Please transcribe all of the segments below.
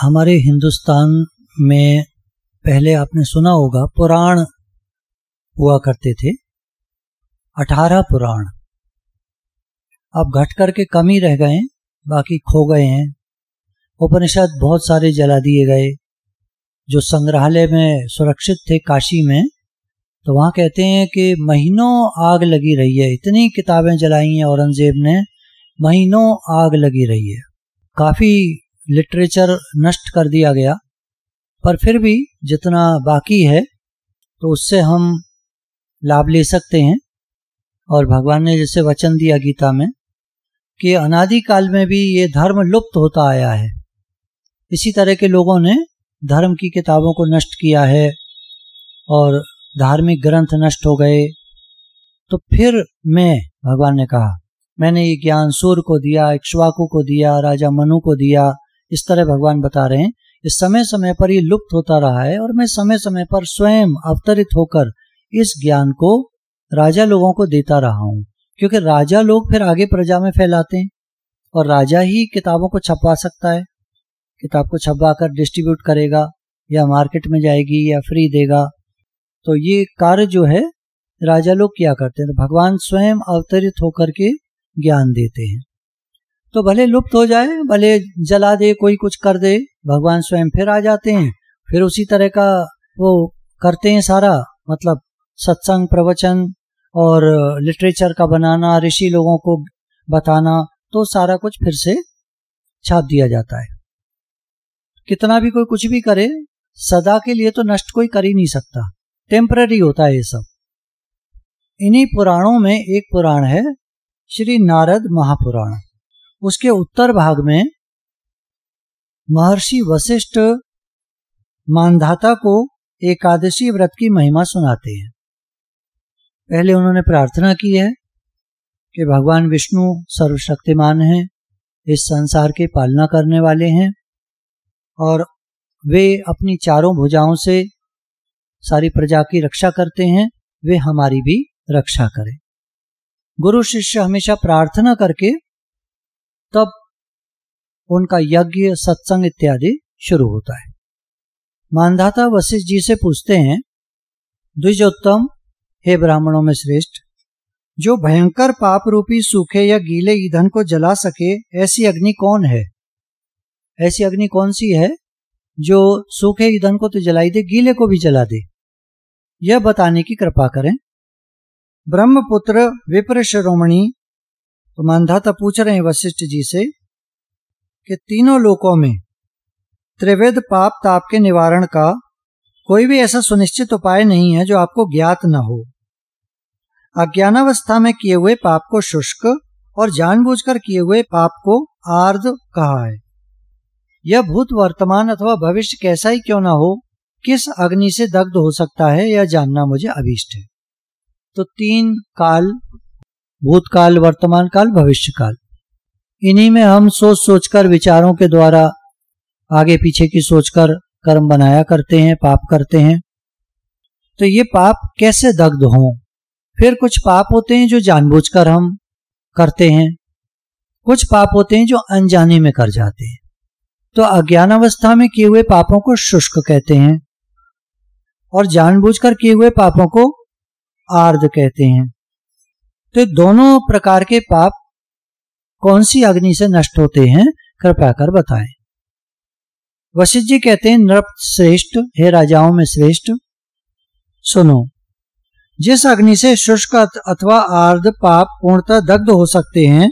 हमारे हिंदुस्तान में पहले आपने सुना होगा पुराण हुआ करते थे अठारह पुराण अब घट करके कम ही रह गए बाकी खो गए हैं उपनिषद बहुत सारे जला दिए गए जो संग्रहालय में सुरक्षित थे काशी में तो वहाँ कहते हैं कि महीनों आग लगी रही है इतनी किताबें जलाई हैं औरंगजेब ने महीनों आग लगी रही है काफ़ी लिटरेचर नष्ट कर दिया गया पर फिर भी जितना बाकी है तो उससे हम लाभ ले सकते हैं और भगवान ने जैसे वचन दिया गीता में कि अनादि काल में भी ये धर्म लुप्त होता आया है इसी तरह के लोगों ने धर्म की किताबों को नष्ट किया है और धार्मिक ग्रंथ नष्ट हो गए तो फिर मैं भगवान ने कहा मैंने ये ज्ञान सूर्य को दिया इक्ष्वाकु को दिया राजा मनु को दिया इस तरह भगवान बता रहे हैं इस समय समय पर ये लुप्त होता रहा है और मैं समय समय पर स्वयं अवतरित होकर इस ज्ञान को राजा लोगों को देता रहा हूं क्योंकि राजा लोग फिर आगे प्रजा में फैलाते हैं और राजा ही किताबों को छपवा सकता है किताब को छपवा कर डिस्ट्रीब्यूट करेगा या मार्केट में जाएगी या फ्री देगा तो ये कार्य जो है राजा लोग क्या करते हैं तो भगवान स्वयं अवतरित होकर के ज्ञान देते हैं तो भले लुप्त हो जाए भले जला दे कोई कुछ कर दे भगवान स्वयं फिर आ जाते हैं फिर उसी तरह का वो करते हैं सारा मतलब सत्संग प्रवचन और लिटरेचर का बनाना ऋषि लोगों को बताना तो सारा कुछ फिर से छाप दिया जाता है कितना भी कोई कुछ भी करे सदा के लिए तो नष्ट कोई कर ही नहीं सकता टेम्पररी होता है ये सब इन्हीं पुराणों में एक पुराण है श्री नारद महापुराण उसके उत्तर भाग में महर्षि वशिष्ठ मानधाता को एकादशी व्रत की महिमा सुनाते हैं पहले उन्होंने प्रार्थना की है कि भगवान विष्णु सर्वशक्तिमान हैं इस संसार के पालना करने वाले हैं और वे अपनी चारों भुजाओं से सारी प्रजा की रक्षा करते हैं वे हमारी भी रक्षा करें गुरु शिष्य हमेशा प्रार्थना करके तब उनका यज्ञ सत्संग इत्यादि शुरू होता है मानधाता वशिष्ठ जी से पूछते हैं द्विजोत्तम हे ब्राह्मणों में श्रेष्ठ जो भयंकर पाप रूपी सूखे या गीले ईंधन को जला सके ऐसी अग्नि कौन है ऐसी अग्नि कौन सी है जो सूखे ईंधन को तो जलाई दे गीले को भी जला दे यह बताने की कृपा करें ब्रह्मपुत्र विप्र श्रोमणी तो मानधाता पूछ रहे हैं वशिष्ठ जी से कि तीनों लोकों में त्रिविध पाप ताप के निवारण का कोई भी ऐसा सुनिश्चित उपाय नहीं है जो आपको ज्ञात न हो अज्ञानावस्था में किए हुए पाप को शुष्क और जानबूझकर किए हुए पाप को आर्द कहा है यह भूत वर्तमान अथवा भविष्य कैसा ही क्यों ना हो किस अग्नि से दग्ध हो सकता है यह जानना मुझे अभीष्ट है तो तीन काल भूतकाल वर्तमान काल भविष्य काल इन्हीं में हम सोच सोचकर विचारों के द्वारा आगे पीछे की सोचकर कर्म बनाया करते हैं पाप करते हैं तो ये पाप कैसे दग्ध हों फिर कुछ पाप होते हैं जो जानबूझकर हम करते हैं कुछ पाप होते हैं जो अनजाने में कर जाते हैं तो अज्ञान अवस्था में किए हुए पापों को शुष्क कहते हैं और जानबूझकर किए हुए पापों को आर्द कहते हैं तो दोनों प्रकार के पाप कौन सी अग्नि से नष्ट होते हैं कृपा कर बताएं वशिष्ठ जी कहते हैं नृप श्रेष्ठ हे राजाओं में श्रेष्ठ सुनो जिस अग्नि से शुष्क अथवा आर्ध पाप पूर्णतः दग्ध हो सकते हैं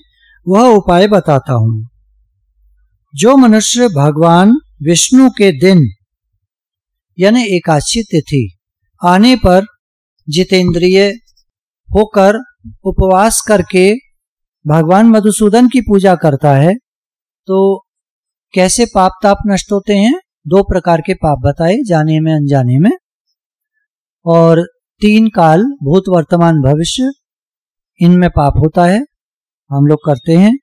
वह उपाय बताता हूं जो मनुष्य भगवान विष्णु के दिन यानी एकादशी तिथि आने पर जितेंद्रिय होकर उपवास करके भगवान मधुसूदन की पूजा करता है तो कैसे पाप ताप नष्ट होते हैं दो प्रकार के पाप बताए जाने में अनजाने में और तीन काल भूत वर्तमान भविष्य इनमें पाप होता है हम लोग करते हैं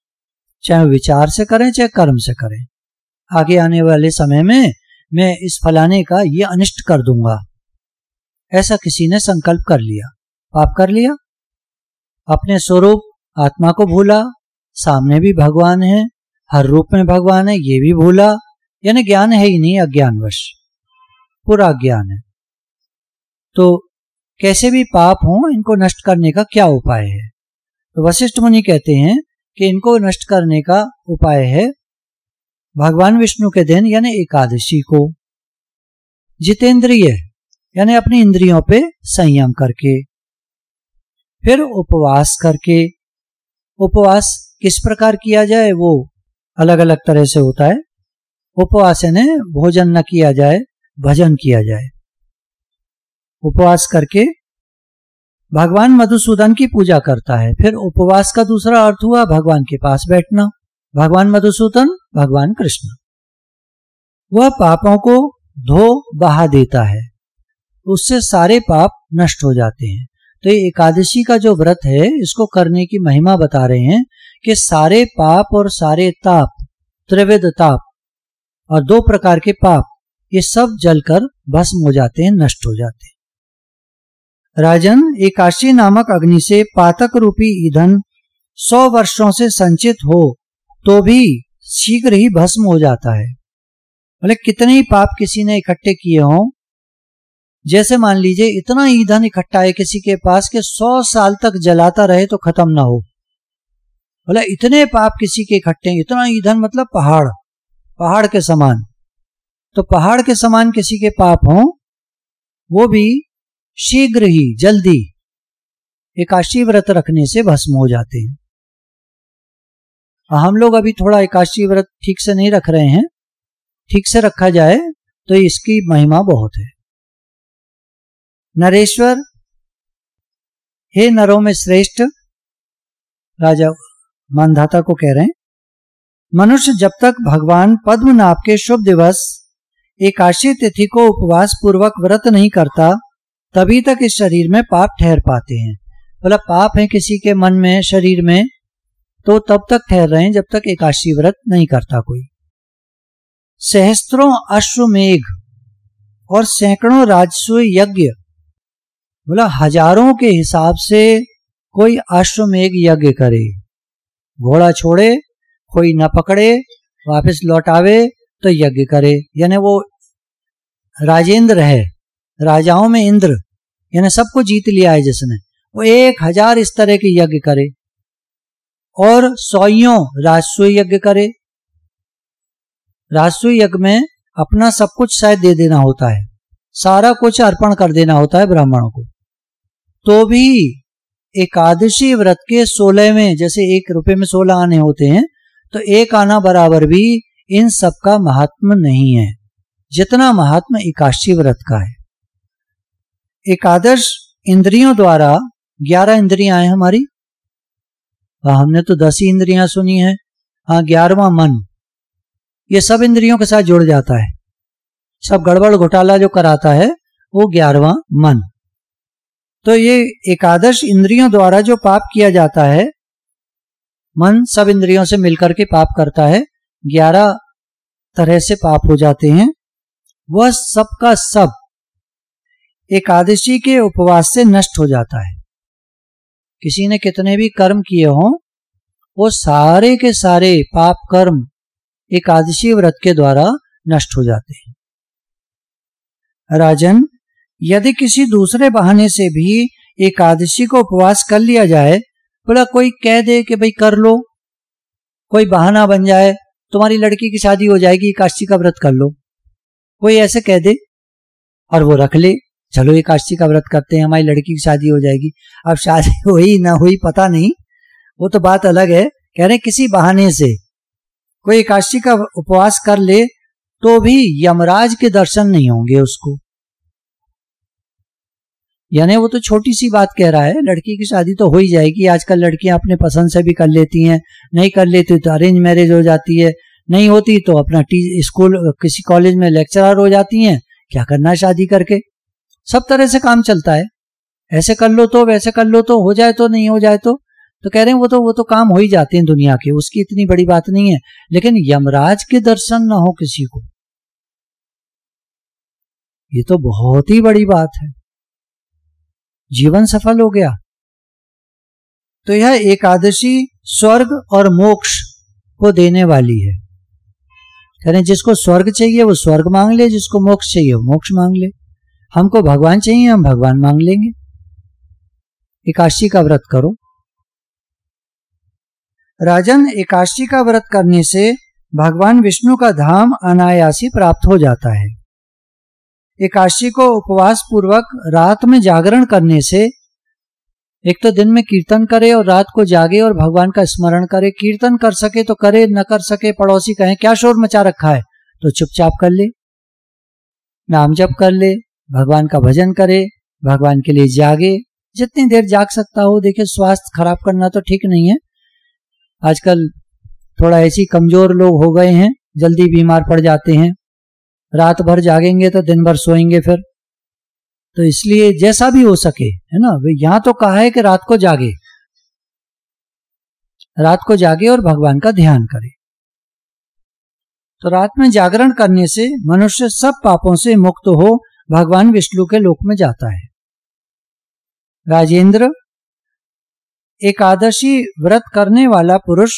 चाहे विचार से करें चाहे कर्म से करें आगे आने वाले समय में मैं इस फलाने का ये अनिष्ट कर दूंगा ऐसा किसी ने संकल्प कर लिया पाप कर लिया अपने स्वरूप आत्मा को भूला सामने भी भगवान है हर रूप में भगवान है ये भी भूला यानी ज्ञान है ही नहीं अज्ञानवश पूरा ज्ञान है तो कैसे भी पाप हो इनको नष्ट करने का क्या उपाय है तो वशिष्ठ मुनि कहते हैं कि इनको नष्ट करने का उपाय है भगवान विष्णु के दिन यानी एकादशी को जितेंद्रिय यानी अपनी इंद्रियों पे संयम करके फिर उपवास करके उपवास किस प्रकार किया जाए वो अलग अलग तरह से होता है उपवास यानी भोजन न किया जाए भजन किया जाए उपवास करके भगवान मधुसूदन की पूजा करता है फिर उपवास का दूसरा अर्थ हुआ भगवान के पास बैठना भगवान मधुसूदन भगवान कृष्ण वह पापों को धो बहा देता है उससे सारे पाप नष्ट हो जाते हैं तो ये एकादशी का जो व्रत है इसको करने की महिमा बता रहे हैं कि सारे पाप और सारे ताप त्रिविध ताप और दो प्रकार के पाप ये सब जलकर भस्म हो जाते हैं नष्ट हो जाते हैं राजन एकाशी नामक अग्नि से पातक रूपी ईंधन सौ वर्षों से संचित हो तो भी शीघ्र ही भस्म हो जाता है मतलब कितने ही पाप किसी ने इकट्ठे किए हों जैसे मान लीजिए इतना ईंधन इकट्ठा है किसी के पास के सौ साल तक जलाता रहे तो खत्म ना हो बोला इतने पाप किसी के इकट्ठे इतना ईंधन मतलब पहाड़ पहाड़ के समान तो पहाड़ के समान किसी के पाप हो वो भी शीघ्र ही जल्दी एकाशी व्रत रखने से भस्म हो जाते हैं हम लोग अभी थोड़ा एकाशी व्रत ठीक से नहीं रख रहे हैं ठीक से रखा जाए तो इसकी महिमा बहुत है नरेश्वर हे नरों में श्रेष्ठ राजा मानधाता को कह रहे हैं मनुष्य जब तक भगवान पद्मनाभ के शुभ दिवस एकाशी तिथि को उपवास पूर्वक व्रत नहीं करता तभी तक इस शरीर में पाप ठहर पाते हैं मतलब पाप है किसी के मन में शरीर में तो तब तक ठहर रहे हैं जब तक एकाशी व्रत नहीं करता कोई सहस्त्रों अश्वमेघ और सैकड़ों राजस्व यज्ञ बोला हजारों के हिसाब से कोई अश्वमेघ यज्ञ करे घोड़ा छोड़े कोई न पकड़े वापस लौटावे तो यज्ञ करे यानी वो राजेंद्र है राजाओं में इंद्र यानी सबको जीत लिया है जिसने वो एक हजार इस तरह के यज्ञ करे और सौयों राजस्व यज्ञ करे राजस्व यज्ञ में अपना सब कुछ शायद दे देना होता है सारा कुछ अर्पण कर देना होता है ब्राह्मणों को तो भी एकादशी व्रत के सोलह में जैसे एक रुपए में सोलह आने होते हैं तो एक आना बराबर भी इन सब का महात्म नहीं है जितना महात्म एकादशी व्रत का है एकादश इंद्रियों द्वारा ग्यारह इंद्रिया है हमारी हाँ, हमने तो दस ही इंद्रिया सुनी है हाँ ग्यारहवा मन ये सब इंद्रियों के साथ जुड़ जाता है सब गड़बड़ घोटाला जो कराता है वो ग्यारहवा मन तो ये एकादश इंद्रियों द्वारा जो पाप किया जाता है मन सब इंद्रियों से मिलकर के पाप करता है ग्यारह तरह से पाप हो जाते हैं वह सबका सब एकादशी के उपवास से नष्ट हो जाता है किसी ने कितने भी कर्म किए हों वो सारे के सारे पाप कर्म एकादशी व्रत के द्वारा नष्ट हो जाते हैं राजन यदि किसी दूसरे बहाने से भी एकादशी को उपवास कर लिया जाए बोला कोई कह दे कि भाई कर लो कोई बहाना बन जाए तुम्हारी लड़की की शादी हो जाएगी एकादशी का व्रत कर लो कोई ऐसे कह दे और वो रख ले चलो एकादशी का व्रत करते हैं हमारी लड़की की शादी हो जाएगी अब शादी हुई ना हुई पता नहीं वो तो बात अलग है कह रहे किसी बहाने से कोई एकादशी का उपवास कर ले तो भी यमराज के दर्शन नहीं होंगे उसको यानी वो तो छोटी सी बात कह रहा है लड़की की शादी तो हो ही जाएगी आजकल लड़कियां अपने पसंद से भी कर लेती हैं नहीं कर लेती तो अरेंज मैरिज हो जाती है नहीं होती तो अपना स्कूल किसी कॉलेज में लेक्चरर हो जाती हैं क्या करना शादी करके सब तरह से काम चलता है ऐसे कर लो तो वैसे कर लो तो हो जाए तो नहीं हो जाए तो तो कह रहे हैं वो तो वो तो काम हो ही जाते हैं दुनिया के उसकी इतनी बड़ी बात नहीं है लेकिन यमराज के दर्शन ना हो किसी को ये तो बहुत ही बड़ी बात है जीवन सफल हो गया तो यह एकादशी स्वर्ग और मोक्ष को देने वाली है करें जिसको स्वर्ग चाहिए वो स्वर्ग मांग ले जिसको मोक्ष चाहिए वो मोक्ष मांग ले हमको भगवान चाहिए हम भगवान मांग लेंगे एकादशी का व्रत करो राजन एकादशी का व्रत करने से भगवान विष्णु का धाम अनायासी प्राप्त हो जाता है एकादशी को उपवास पूर्वक रात में जागरण करने से एक तो दिन में कीर्तन करे और रात को जागे और भगवान का स्मरण करे कीर्तन कर सके तो करे न कर सके पड़ोसी कहें क्या शोर मचा रखा है तो चुपचाप कर ले नाम जप कर ले भगवान का भजन करे भगवान के लिए जागे जितनी देर जाग सकता हो देखिए स्वास्थ्य खराब करना तो ठीक नहीं है आजकल थोड़ा ऐसी कमजोर लोग हो गए हैं जल्दी बीमार पड़ जाते हैं रात भर जागेंगे तो दिन भर सोएंगे फिर तो इसलिए जैसा भी हो सके है ना वे यहां तो कहा है कि रात को जागे रात को जागे और भगवान का ध्यान करे तो रात में जागरण करने से मनुष्य सब पापों से मुक्त हो भगवान विष्णु के लोक में जाता है राजेंद्र एकादशी व्रत करने वाला पुरुष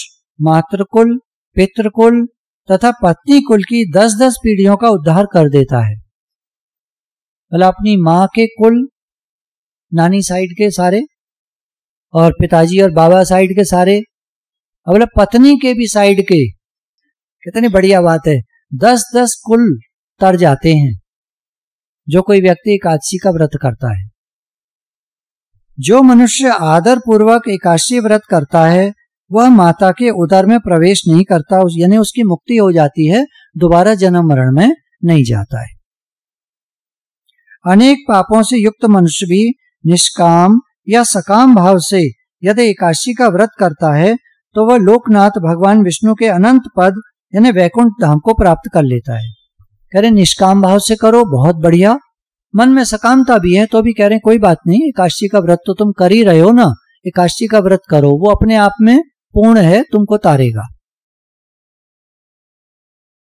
मातृकुल पितृकुल तथा पत्नी कुल की दस दस पीढ़ियों का उद्धार कर देता है मतलब अपनी माँ के कुल नानी साइड के सारे और पिताजी और बाबा साइड के सारे मतलब पत्नी के भी साइड के कितनी बढ़िया बात है दस दस कुल तर जाते हैं जो कोई व्यक्ति एकादशी का व्रत करता है जो मनुष्य आदर पूर्वक एकादशी व्रत करता है वह माता के उदर में प्रवेश नहीं करता यानी उसकी मुक्ति हो जाती है दोबारा जन्म मरण में नहीं जाता है अनेक पापों से युक्त मनुष्य भी निष्काम या सकाम भाव से यदि एकादशी का व्रत करता है तो वह लोकनाथ भगवान विष्णु के अनंत पद यानी वैकुंठ धाम को प्राप्त कर लेता है कह रहे निष्काम भाव से करो बहुत बढ़िया मन में सकामता भी है तो भी कह रहे कोई बात नहीं एकादशी का व्रत तो तुम कर ही रहे हो ना एकाशी का व्रत करो वो अपने आप में पूर्ण है तुमको तारेगा